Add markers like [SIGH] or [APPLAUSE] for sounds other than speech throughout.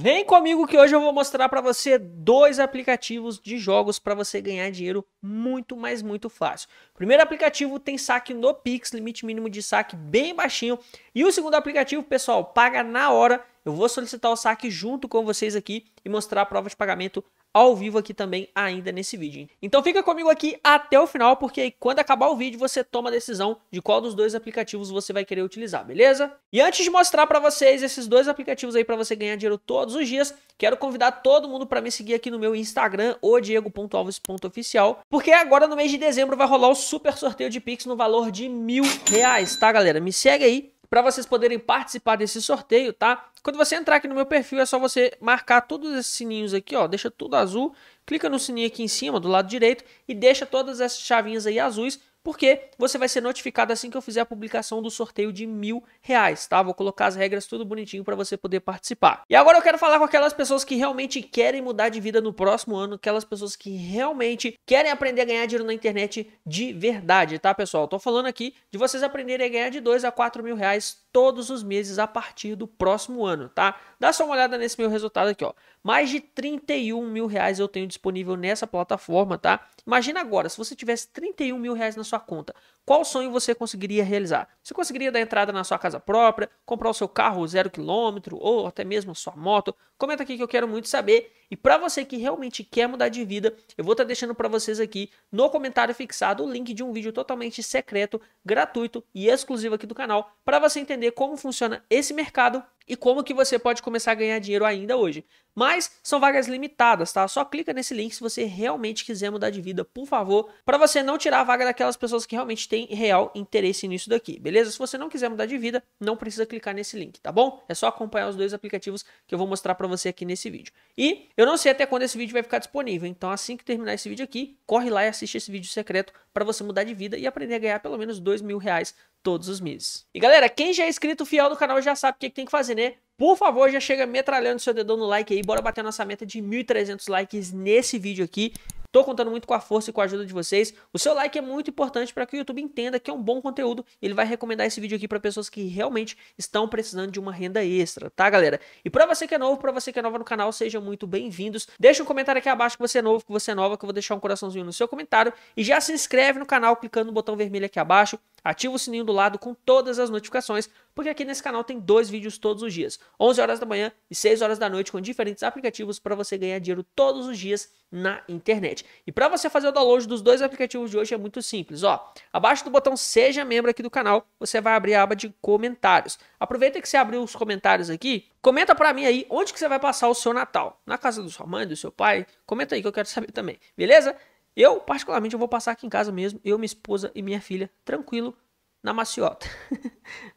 Vem comigo que hoje eu vou mostrar para você dois aplicativos de jogos para você ganhar dinheiro muito, mais muito fácil. O primeiro aplicativo tem saque no Pix, limite mínimo de saque bem baixinho. E o segundo aplicativo, pessoal, paga na hora. Eu vou solicitar o saque junto com vocês aqui e mostrar a prova de pagamento ao vivo aqui também ainda nesse vídeo. Então fica comigo aqui até o final, porque quando acabar o vídeo você toma a decisão de qual dos dois aplicativos você vai querer utilizar, beleza? E antes de mostrar para vocês esses dois aplicativos aí para você ganhar dinheiro todos os dias, quero convidar todo mundo para me seguir aqui no meu Instagram, o diego.alves.oficial, porque agora no mês de dezembro vai rolar o super sorteio de Pix no valor de mil reais, tá galera? Me segue aí para vocês poderem participar desse sorteio, tá? Quando você entrar aqui no meu perfil, é só você marcar todos esses sininhos aqui, ó, deixa tudo azul, clica no sininho aqui em cima, do lado direito, e deixa todas essas chavinhas aí azuis porque você vai ser notificado assim que eu fizer a publicação do sorteio de mil reais, tá? Vou colocar as regras tudo bonitinho para você poder participar. E agora eu quero falar com aquelas pessoas que realmente querem mudar de vida no próximo ano, aquelas pessoas que realmente querem aprender a ganhar dinheiro na internet de verdade, tá, pessoal? tô falando aqui de vocês aprenderem a ganhar de 2 a 4 mil reais todos os meses a partir do próximo ano, tá? Dá só uma olhada nesse meu resultado aqui, ó. Mais de 31 mil reais eu tenho disponível nessa plataforma, tá? Imagina agora, se você tivesse 31 mil reais na sua sua conta qual sonho você conseguiria realizar? Você conseguiria dar entrada na sua casa própria, comprar o seu carro zero quilômetro ou até mesmo a sua moto? Comenta aqui que eu quero muito saber. E para você que realmente quer mudar de vida, eu vou estar tá deixando para vocês aqui no comentário fixado o link de um vídeo totalmente secreto, gratuito e exclusivo aqui do canal para você entender como funciona esse mercado e como que você pode começar a ganhar dinheiro ainda hoje. Mas são vagas limitadas, tá? Só clica nesse link se você realmente quiser mudar de vida, por favor, para você não tirar a vaga daquelas pessoas que realmente têm tem real interesse nisso daqui, beleza? Se você não quiser mudar de vida, não precisa clicar nesse link, tá bom? É só acompanhar os dois aplicativos que eu vou mostrar para você aqui nesse vídeo. E eu não sei até quando esse vídeo vai ficar disponível, então assim que terminar esse vídeo aqui, corre lá e assiste esse vídeo secreto para você mudar de vida e aprender a ganhar pelo menos dois mil reais todos os meses. E galera, quem já é inscrito fiel do canal já sabe o que tem que fazer, né? Por favor, já chega metralhando seu dedão no like aí, bora bater nossa meta de 1.300 likes nesse vídeo aqui. Tô contando muito com a força e com a ajuda de vocês. O seu like é muito importante para que o YouTube entenda que é um bom conteúdo. Ele vai recomendar esse vídeo aqui para pessoas que realmente estão precisando de uma renda extra, tá, galera? E para você que é novo, para você que é nova no canal, sejam muito bem-vindos. Deixa um comentário aqui abaixo que você é novo, que você é nova, que eu vou deixar um coraçãozinho no seu comentário e já se inscreve no canal clicando no botão vermelho aqui abaixo. Ativa o sininho do lado com todas as notificações, porque aqui nesse canal tem dois vídeos todos os dias, 11 horas da manhã e 6 horas da noite, com diferentes aplicativos para você ganhar dinheiro todos os dias na internet. E para você fazer o download dos dois aplicativos de hoje é muito simples, ó. Abaixo do botão seja membro aqui do canal, você vai abrir a aba de comentários. Aproveita que você abriu os comentários aqui, comenta para mim aí onde que você vai passar o seu Natal, na casa da sua mãe, do seu pai, comenta aí que eu quero saber também, beleza? Eu, particularmente, eu vou passar aqui em casa mesmo, eu, minha esposa e minha filha, tranquilo, na maciota. [LAUGHS]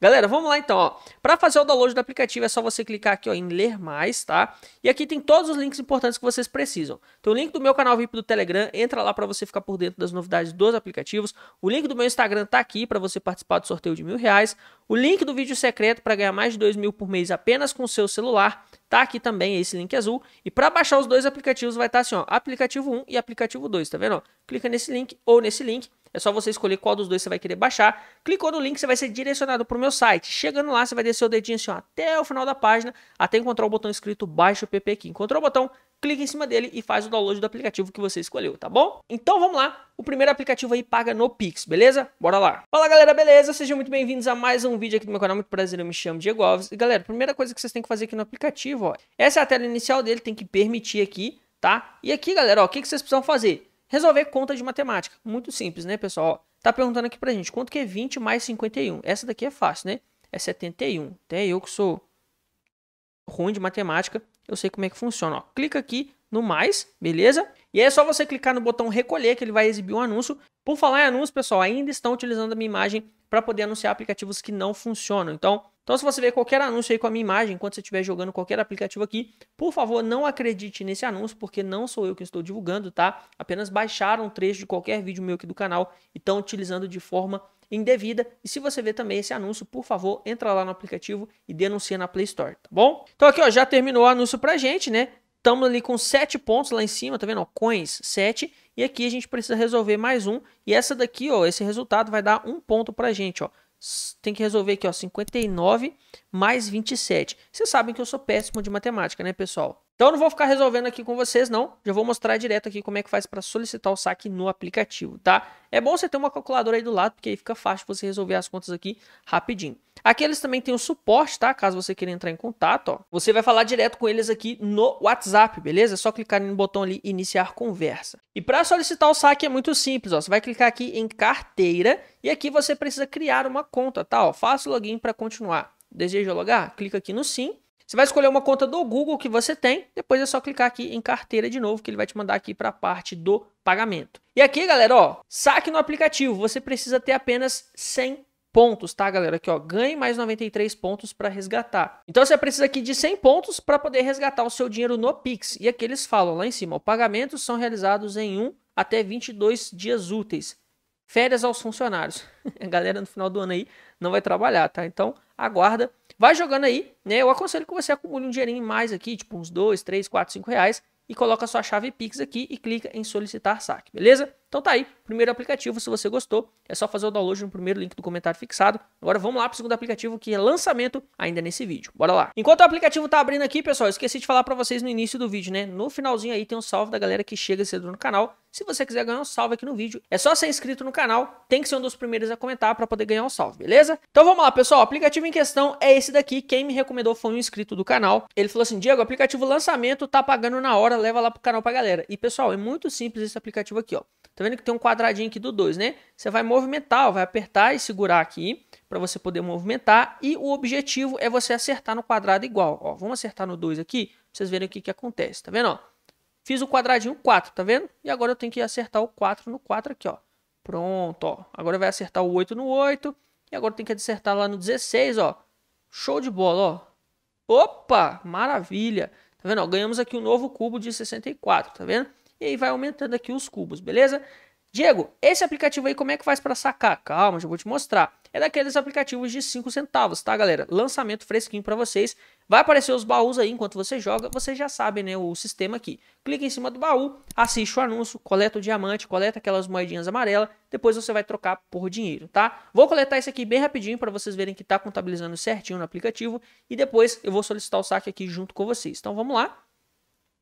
Galera, vamos lá então, Para fazer o download do aplicativo é só você clicar aqui, ó, em ler mais, tá? E aqui tem todos os links importantes que vocês precisam. Tem o link do meu canal VIP do Telegram, entra lá para você ficar por dentro das novidades dos aplicativos. O link do meu Instagram tá aqui para você participar do sorteio de mil reais. O link do vídeo secreto para ganhar mais de dois mil por mês apenas com o seu celular tá aqui também esse link azul. E para baixar os dois aplicativos vai estar tá assim, ó, aplicativo 1 e aplicativo 2, tá vendo? Ó? Clica nesse link ou nesse link é só você escolher qual dos dois você vai querer baixar. Clicou no link, você vai ser direcionado para o meu site. Chegando lá, você vai descer o dedinho assim, ó, até o final da página, até encontrar o botão escrito Baixa o PP aqui. Encontrou o botão, clica em cima dele e faz o download do aplicativo que você escolheu, tá bom? Então vamos lá, o primeiro aplicativo aí paga no Pix, beleza? Bora lá. Fala galera, beleza? Sejam muito bem-vindos a mais um vídeo aqui do meu canal, muito prazer, eu me chamo Diego Alves. E galera, primeira coisa que vocês têm que fazer aqui no aplicativo, ó, essa é a tela inicial dele, tem que permitir aqui, tá? E aqui, galera, ó, o que, que vocês precisam fazer? Resolver conta de matemática. Muito simples, né, pessoal? Tá perguntando aqui pra gente, quanto que é 20 mais 51? Essa daqui é fácil, né? É 71. Até eu que sou ruim de matemática, eu sei como é que funciona. Ó, clica aqui no mais, beleza? E aí é só você clicar no botão recolher que ele vai exibir um anúncio. Por falar em anúncio, pessoal, ainda estão utilizando a minha imagem para poder anunciar aplicativos que não funcionam. Então, então, se você ver qualquer anúncio aí com a minha imagem, enquanto você estiver jogando qualquer aplicativo aqui, por favor, não acredite nesse anúncio, porque não sou eu que estou divulgando, tá? Apenas baixaram um trecho de qualquer vídeo meu aqui do canal e estão utilizando de forma indevida. E se você vê também esse anúncio, por favor, entra lá no aplicativo e denuncia na Play Store, tá bom? Então aqui, ó, já terminou o anúncio pra gente, né? Estamos ali com 7 pontos lá em cima, tá vendo? Ó, coins, 7. E aqui a gente precisa resolver mais um. E essa daqui, ó, esse resultado vai dar um ponto pra gente, ó tem que resolver aqui, ó, 59 mais 27. Vocês sabem que eu sou péssimo de matemática, né, pessoal? Então eu não vou ficar resolvendo aqui com vocês, não. Já vou mostrar direto aqui como é que faz para solicitar o saque no aplicativo, tá? É bom você ter uma calculadora aí do lado, porque aí fica fácil você resolver as contas aqui rapidinho. Aqui eles também têm o suporte, tá? Caso você queira entrar em contato, ó. Você vai falar direto com eles aqui no WhatsApp, beleza? É só clicar no botão ali iniciar conversa. E para solicitar o saque é muito simples, ó. Você vai clicar aqui em carteira e aqui você precisa criar uma conta, tá? Ó, faça o login para continuar. Deseja logar? Clica aqui no sim. Você vai escolher uma conta do Google que você tem, depois é só clicar aqui em carteira de novo, que ele vai te mandar aqui para a parte do pagamento. E aqui, galera, ó, saque no aplicativo, você precisa ter apenas 100 pontos, tá, galera? Aqui, ó, ganhe mais 93 pontos para resgatar. Então você precisa aqui de 100 pontos para poder resgatar o seu dinheiro no Pix. E aqui eles falam lá em cima, ó, pagamentos são realizados em 1 até 22 dias úteis. Férias aos funcionários. [LAUGHS] A galera no final do ano aí não vai trabalhar, tá? Então, aguarda. Vai jogando aí, né? Eu aconselho que você acumule um dinheirinho mais aqui, tipo uns 2, 3, 4, 5 reais, e coloca sua chave Pix aqui e clica em solicitar saque, beleza? Então tá aí, primeiro aplicativo, se você gostou, é só fazer o download no primeiro link do comentário fixado. Agora vamos lá para o segundo aplicativo que é lançamento ainda nesse vídeo. Bora lá. Enquanto o aplicativo tá abrindo aqui, pessoal, esqueci de falar para vocês no início do vídeo, né? No finalzinho aí tem um salve da galera que chega cedo no canal. Se você quiser ganhar um salve aqui no vídeo, é só ser inscrito no canal, tem que ser um dos primeiros a comentar para poder ganhar um salve, beleza? Então vamos lá, pessoal, o aplicativo em questão é esse daqui, quem me recomendou foi um inscrito do canal. Ele falou assim: "Diego, aplicativo lançamento tá pagando na hora, leva lá pro canal pra galera". E pessoal, é muito simples esse aplicativo aqui, ó. Tá vendo que tem um quadradinho aqui do 2, né? Você vai movimentar, vai apertar e segurar aqui para você poder movimentar. E o objetivo é você acertar no quadrado igual. Ó, vamos acertar no 2 aqui, pra vocês verem o que, que acontece. Tá vendo? Ó, fiz o quadradinho 4, tá vendo? E agora eu tenho que acertar o 4 no 4 aqui, ó. Pronto, ó. Agora vai acertar o 8 no 8. E agora tem que acertar lá no 16, ó. Show de bola, ó. Opa, maravilha. Tá vendo? Ó, ganhamos aqui um novo cubo de 64, tá vendo? E aí vai aumentando aqui os cubos, beleza? Diego, esse aplicativo aí como é que faz para sacar? Calma, já vou te mostrar. É daqueles aplicativos de 5 centavos, tá, galera? Lançamento fresquinho para vocês. Vai aparecer os baús aí enquanto você joga, vocês já sabem, né, o sistema aqui. Clica em cima do baú, assiste o anúncio, coleta o diamante, coleta aquelas moedinhas amarelas, depois você vai trocar por dinheiro, tá? Vou coletar isso aqui bem rapidinho para vocês verem que tá contabilizando certinho no aplicativo e depois eu vou solicitar o saque aqui junto com vocês. Então vamos lá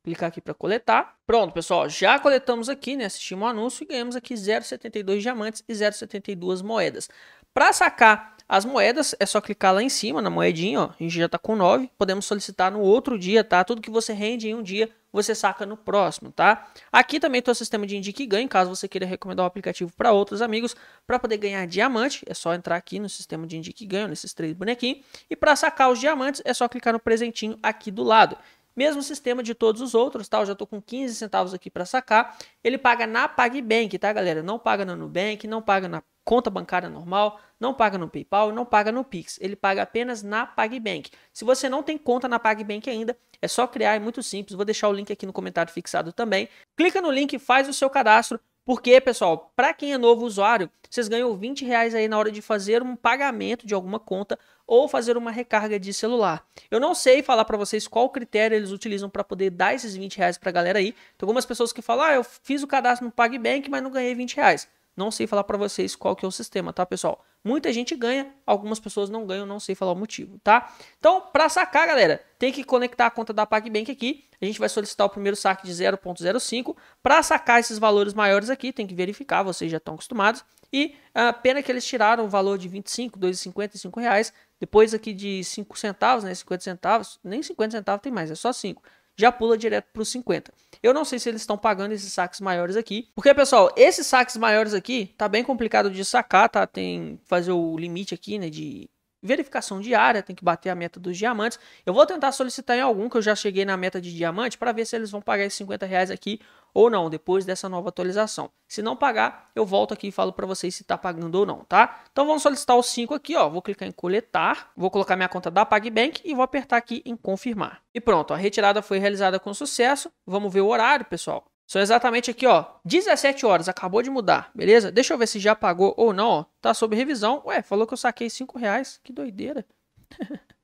clicar aqui para coletar. Pronto, pessoal, já coletamos aqui, né? Assistimos o um anúncio e ganhamos aqui 0,72 diamantes e 0,72 moedas. Para sacar as moedas, é só clicar lá em cima na moedinha, ó. A gente já está com 9. Podemos solicitar no outro dia, tá? Tudo que você rende em um dia, você saca no próximo, tá? Aqui também tem o sistema de indique ganho, caso você queira recomendar o aplicativo para outros amigos. Para poder ganhar diamante, é só entrar aqui no sistema de indique ganho, nesses três bonequinhos. E para sacar os diamantes, é só clicar no presentinho aqui do lado. Mesmo sistema de todos os outros, tá? Eu já estou com 15 centavos aqui para sacar. Ele paga na PagBank, tá, galera? Não paga na Nubank, não paga na conta bancária normal, não paga no PayPal, não paga no Pix. Ele paga apenas na PagBank. Se você não tem conta na PagBank ainda, é só criar, é muito simples. Vou deixar o link aqui no comentário fixado também. Clica no link, faz o seu cadastro. Porque, pessoal, para quem é novo usuário, vocês ganham 20 reais aí na hora de fazer um pagamento de alguma conta ou fazer uma recarga de celular. Eu não sei falar para vocês qual critério eles utilizam para poder dar esses 20 reais para a galera aí. Tem algumas pessoas que falam, ah, eu fiz o cadastro no PagBank, mas não ganhei 20 reais. Não sei falar para vocês qual que é o sistema, tá, pessoal? Muita gente ganha, algumas pessoas não ganham, não sei falar o motivo, tá? Então, para sacar, galera, tem que conectar a conta da PagBank aqui. A gente vai solicitar o primeiro saque de 0.05. Para sacar esses valores maiores aqui, tem que verificar, vocês já estão acostumados. E a ah, pena que eles tiraram o valor de 25, 2,50 e 5 reais, depois aqui de 5 centavos, né, 50 centavos, nem 50 centavos tem mais, é só 5. Já pula direto para os 50. Eu não sei se eles estão pagando esses saques maiores aqui. Porque, pessoal, esses saques maiores aqui tá bem complicado de sacar, tá? Tem fazer o limite aqui, né, de verificação diária, tem que bater a meta dos diamantes. Eu vou tentar solicitar em algum que eu já cheguei na meta de diamante para ver se eles vão pagar esses 50 reais aqui ou não depois dessa nova atualização. Se não pagar, eu volto aqui e falo para vocês se está pagando ou não, tá? Então vamos solicitar os 5 aqui, ó. Vou clicar em coletar, vou colocar minha conta da PagBank e vou apertar aqui em confirmar. E pronto, a retirada foi realizada com sucesso. Vamos ver o horário, pessoal. São exatamente aqui, ó, 17 horas, acabou de mudar, beleza? Deixa eu ver se já pagou ou não, ó. Tá sob revisão. Ué, falou que eu saquei 5 reais, que doideira. [LAUGHS]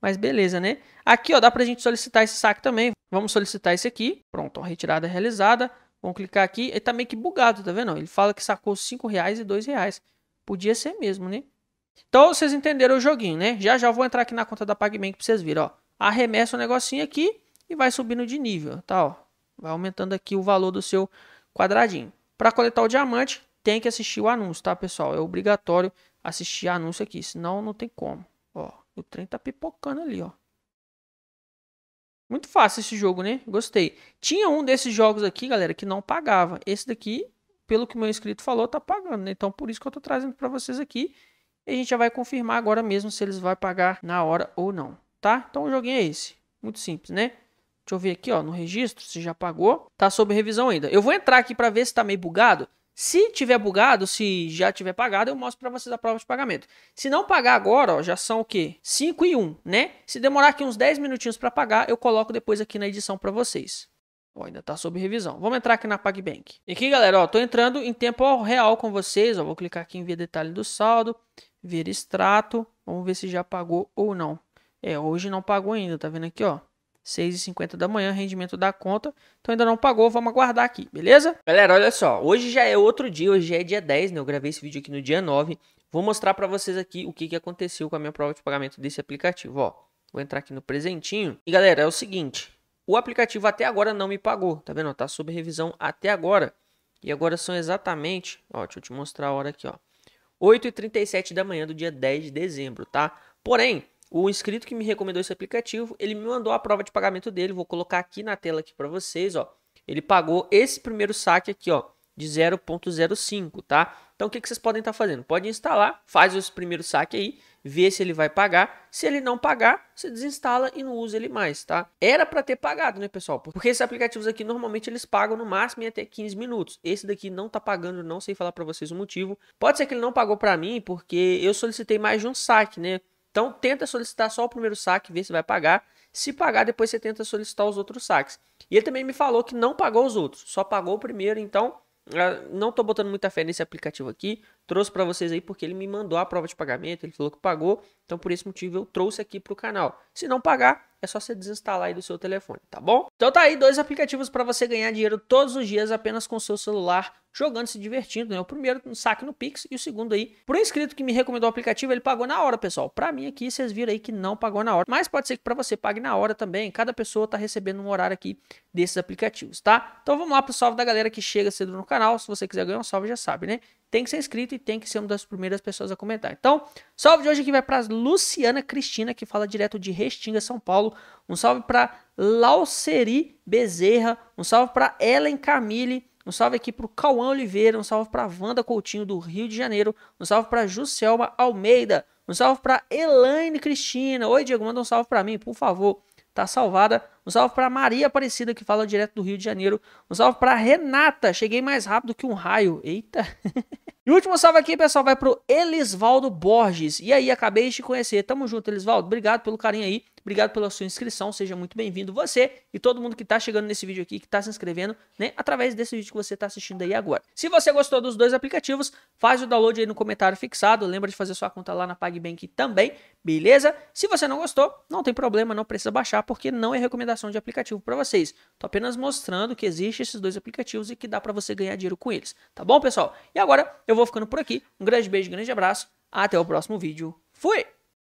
Mas beleza, né? Aqui, ó, dá pra gente solicitar esse saque também. Vamos solicitar esse aqui. Pronto, ó, retirada realizada. Vamos clicar aqui. Ele tá meio que bugado, tá vendo? Ele fala que sacou 5 reais e 2 reais. Podia ser mesmo, né? Então, vocês entenderam o joguinho, né? Já já vou entrar aqui na conta da PagBank pra vocês verem, ó. Arremessa o um negocinho aqui e vai subindo de nível, tá, ó. Vai aumentando aqui o valor do seu quadradinho. Para coletar o diamante, tem que assistir o anúncio, tá, pessoal? É obrigatório assistir anúncio aqui, senão não tem como, ó. O trem tá pipocando ali, ó. Muito fácil esse jogo, né? Gostei. Tinha um desses jogos aqui, galera, que não pagava. Esse daqui, pelo que meu inscrito falou, tá pagando, né? Então, por isso que eu tô trazendo para vocês aqui. E a gente já vai confirmar agora mesmo se eles vão pagar na hora ou não, tá? Então, o joguinho é esse. Muito simples, né? Deixa eu ver aqui, ó, no registro, se já pagou. Tá sob revisão ainda. Eu vou entrar aqui para ver se tá meio bugado. Se tiver bugado, se já tiver pagado, eu mostro para vocês a prova de pagamento. Se não pagar agora, ó, já são o quê? 5 e 1, né? Se demorar aqui uns 10 minutinhos para pagar, eu coloco depois aqui na edição para vocês. Ó, ainda está sob revisão. Vamos entrar aqui na PagBank. E aqui, galera, ó, tô entrando em tempo real com vocês, ó, vou clicar aqui em ver detalhe do saldo, ver extrato, vamos ver se já pagou ou não. É, hoje não pagou ainda, tá vendo aqui, ó? 6h50 da manhã, rendimento da conta. Então ainda não pagou, vamos aguardar aqui, beleza? Galera, olha só, hoje já é outro dia, hoje já é dia 10, né? Eu gravei esse vídeo aqui no dia 9. Vou mostrar para vocês aqui o que, que aconteceu com a minha prova de pagamento desse aplicativo, ó. Vou entrar aqui no presentinho. E galera, é o seguinte, o aplicativo até agora não me pagou, tá vendo? Tá sob revisão até agora. E agora são exatamente, ó, deixa eu te mostrar a hora aqui, ó. 8h37 da manhã do dia 10 de dezembro, tá? Porém, o inscrito que me recomendou esse aplicativo, ele me mandou a prova de pagamento dele, vou colocar aqui na tela aqui para vocês, ó. Ele pagou esse primeiro saque aqui, ó, de 0.05, tá? Então o que, que vocês podem estar tá fazendo? Pode instalar, faz o primeiro saque aí, vê se ele vai pagar. Se ele não pagar, você desinstala e não usa ele mais, tá? Era para ter pagado, né, pessoal? Porque esses aplicativos aqui normalmente eles pagam no máximo em até 15 minutos. Esse daqui não tá pagando, não sei falar para vocês o motivo. Pode ser que ele não pagou para mim porque eu solicitei mais de um saque, né? Então tenta solicitar só o primeiro saque, ver se vai pagar. Se pagar, depois você tenta solicitar os outros saques. E ele também me falou que não pagou os outros, só pagou o primeiro, então ah, não estou botando muita fé nesse aplicativo aqui trouxe para vocês aí porque ele me mandou a prova de pagamento, ele falou que pagou, então por esse motivo eu trouxe aqui para o canal. Se não pagar, é só você desinstalar aí do seu telefone, tá bom? Então tá aí dois aplicativos para você ganhar dinheiro todos os dias apenas com seu celular, jogando se divertindo, né? O primeiro um saque no Pix e o segundo aí por um inscrito que me recomendou o aplicativo, ele pagou na hora, pessoal. Para mim aqui vocês viram aí que não pagou na hora, mas pode ser que para você pague na hora também. Cada pessoa tá recebendo um horário aqui desses aplicativos, tá? Então vamos lá pro salve da galera que chega cedo no canal. Se você quiser ganhar um salve, já sabe, né? tem que ser inscrito e tem que ser uma das primeiras pessoas a comentar. Então, salve de hoje aqui vai para Luciana Cristina, que fala direto de Restinga, São Paulo. Um salve para Lauceri Bezerra, um salve para Ellen Camille, um salve aqui para o Cauã Oliveira, um salve para Wanda Coutinho do Rio de Janeiro, um salve para Juscelma Almeida, um salve para Elaine Cristina. Oi, Diego, manda um salve para mim, por favor tá salvada. Um salve para Maria Aparecida, que fala direto do Rio de Janeiro. Um salve para Renata, cheguei mais rápido que um raio. Eita! [LAUGHS] e o último salve aqui, pessoal, vai pro Elisvaldo Borges. E aí, acabei de te conhecer. Tamo junto, Elisvaldo. Obrigado pelo carinho aí. Obrigado pela sua inscrição, seja muito bem-vindo você e todo mundo que está chegando nesse vídeo aqui, que está se inscrevendo, né, através desse vídeo que você está assistindo aí agora. Se você gostou dos dois aplicativos, faz o download aí no comentário fixado, lembra de fazer sua conta lá na PagBank também, beleza? Se você não gostou, não tem problema, não precisa baixar, porque não é recomendação de aplicativo para vocês. Estou apenas mostrando que existem esses dois aplicativos e que dá para você ganhar dinheiro com eles, tá bom, pessoal? E agora eu vou ficando por aqui. Um grande beijo, grande abraço. Até o próximo vídeo. Fui!